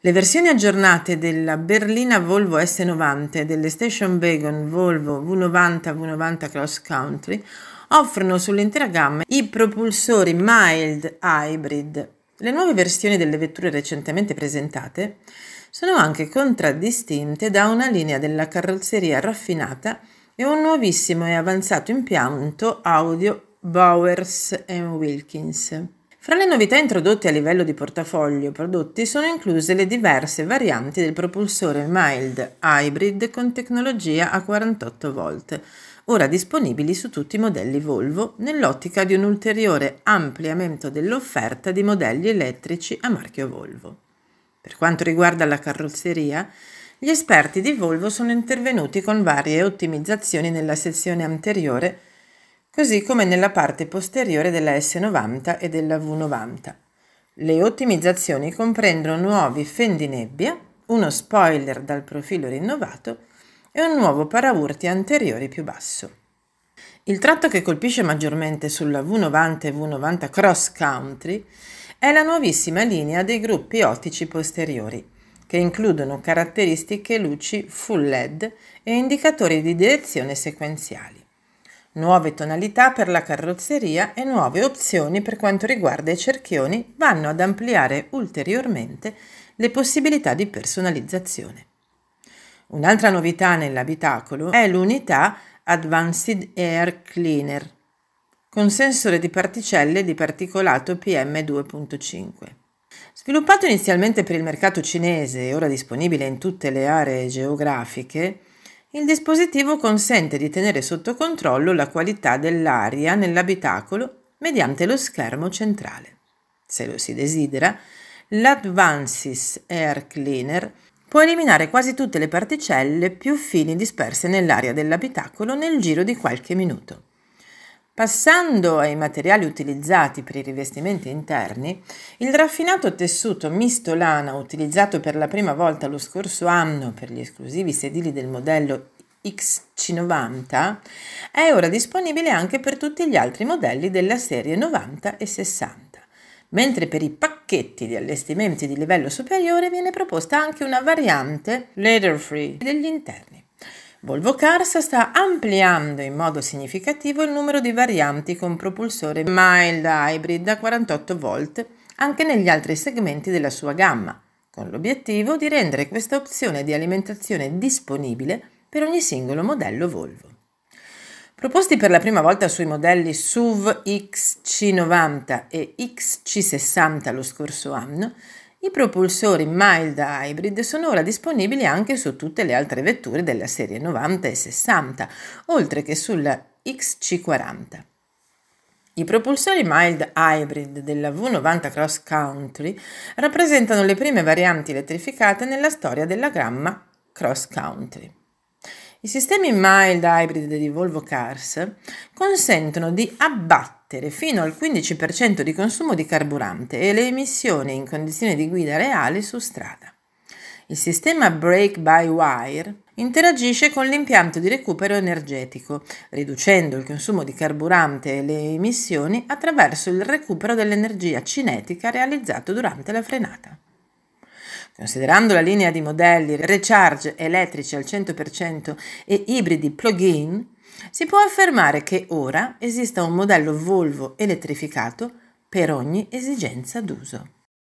Le versioni aggiornate della berlina Volvo S90 e delle station wagon Volvo V90 V90 Cross Country offrono sull'intera gamma i propulsori mild hybrid. Le nuove versioni delle vetture recentemente presentate sono anche contraddistinte da una linea della carrozzeria raffinata e un nuovissimo e avanzato impianto audio Bowers Wilkins. Fra le novità introdotte a livello di portafoglio prodotti sono incluse le diverse varianti del propulsore mild hybrid con tecnologia a 48 volt, ora disponibili su tutti i modelli Volvo, nell'ottica di un ulteriore ampliamento dell'offerta di modelli elettrici a marchio Volvo. Per quanto riguarda la carrozzeria, gli esperti di Volvo sono intervenuti con varie ottimizzazioni nella sezione anteriore così come nella parte posteriore della S90 e della V90. Le ottimizzazioni comprendono nuovi fendinebbia, uno spoiler dal profilo rinnovato e un nuovo paraurti anteriori più basso. Il tratto che colpisce maggiormente sulla V90 e V90 Cross Country è la nuovissima linea dei gruppi ottici posteriori, che includono caratteristiche luci full LED e indicatori di direzione sequenziali. Nuove tonalità per la carrozzeria e nuove opzioni per quanto riguarda i cerchioni vanno ad ampliare ulteriormente le possibilità di personalizzazione. Un'altra novità nell'abitacolo è l'unità Advanced Air Cleaner con sensore di particelle di particolato PM2.5. Sviluppato inizialmente per il mercato cinese e ora disponibile in tutte le aree geografiche, il dispositivo consente di tenere sotto controllo la qualità dell'aria nell'abitacolo mediante lo schermo centrale. Se lo si desidera, l'Advances Air Cleaner può eliminare quasi tutte le particelle più fini disperse nell'aria dell'abitacolo nel giro di qualche minuto. Passando ai materiali utilizzati per i rivestimenti interni, il raffinato tessuto misto lana utilizzato per la prima volta lo scorso anno per gli esclusivi sedili del modello xc 90 è ora disponibile anche per tutti gli altri modelli della serie 90 e 60, mentre per i pacchetti di allestimenti di livello superiore viene proposta anche una variante leather free degli interni. Volvo Cars sta ampliando in modo significativo il numero di varianti con propulsore mild hybrid a 48 volt anche negli altri segmenti della sua gamma, con l'obiettivo di rendere questa opzione di alimentazione disponibile per ogni singolo modello Volvo. Proposti per la prima volta sui modelli SUV XC90 e XC60 lo scorso anno, i propulsori mild hybrid sono ora disponibili anche su tutte le altre vetture della serie 90 e 60, oltre che sulla XC40. I propulsori mild hybrid della V90 Cross Country rappresentano le prime varianti elettrificate nella storia della gamma Cross Country. I sistemi mild hybrid di Volvo Cars consentono di abbattere abbattere fino al 15% di consumo di carburante e le emissioni in condizioni di guida reali su strada. Il sistema Brake by Wire interagisce con l'impianto di recupero energetico, riducendo il consumo di carburante e le emissioni attraverso il recupero dell'energia cinetica realizzato durante la frenata. Considerando la linea di modelli recharge elettrici al 100% e ibridi plug-in, si può affermare che ora esista un modello Volvo elettrificato per ogni esigenza d'uso.